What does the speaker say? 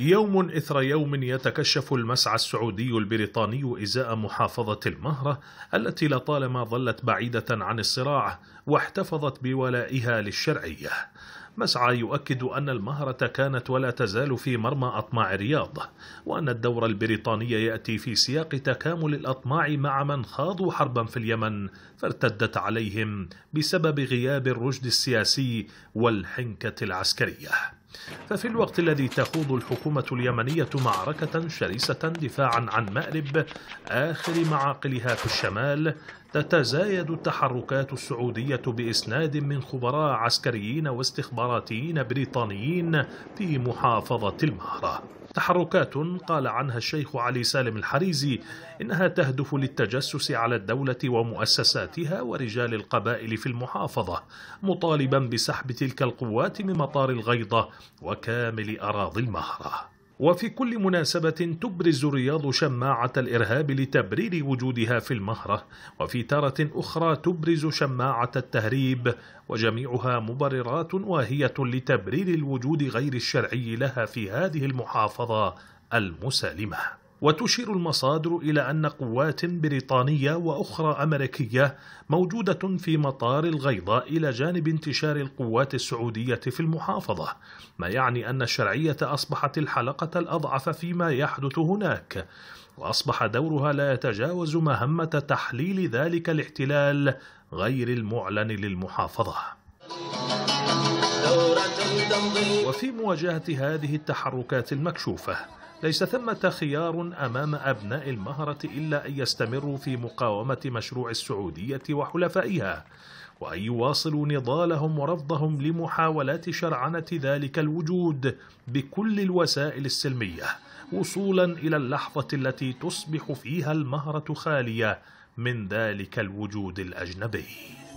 يوم إثر يوم يتكشف المسعى السعودي البريطاني إزاء محافظة المهرة التي لطالما ظلت بعيدة عن الصراع واحتفظت بولائها للشرعية مسعى يؤكد أن المهرة كانت ولا تزال في مرمى أطماع الرياض وأن الدور البريطاني يأتي في سياق تكامل الأطماع مع من خاضوا حربا في اليمن فارتدت عليهم بسبب غياب الرشد السياسي والحنكة العسكرية ففي الوقت الذي تخوض الحكومة اليمنية معركة شرسة دفاعا عن مأرب آخر معاقلها في الشمال تتزايد التحركات السعودية بإسناد من خبراء عسكريين واستخباراتيين بريطانيين في محافظة المهرة تحركات قال عنها الشيخ علي سالم الحريزي إنها تهدف للتجسس على الدولة ومؤسساتها ورجال القبائل في المحافظة مطالبا بسحب تلك القوات من مطار الغيضة وكامل أراضي المهرة وفي كل مناسبة تبرز رياض شماعة الإرهاب لتبرير وجودها في المهرة وفي تارة أخرى تبرز شماعة التهريب وجميعها مبررات واهية لتبرير الوجود غير الشرعي لها في هذه المحافظة المسالمة وتشير المصادر إلى أن قوات بريطانية وأخرى أمريكية موجودة في مطار الغيضة إلى جانب انتشار القوات السعودية في المحافظة، ما يعني أن الشرعية أصبحت الحلقة الأضعف فيما يحدث هناك، وأصبح دورها لا يتجاوز مهمة تحليل ذلك الاحتلال غير المعلن للمحافظة. وفي مواجهة هذه التحركات المكشوفة ليس ثمة خيار أمام أبناء المهرة إلا أن يستمروا في مقاومة مشروع السعودية وحلفائها وأن يواصلوا نضالهم ورفضهم لمحاولات شرعنة ذلك الوجود بكل الوسائل السلمية وصولا إلى اللحظة التي تصبح فيها المهرة خالية من ذلك الوجود الأجنبي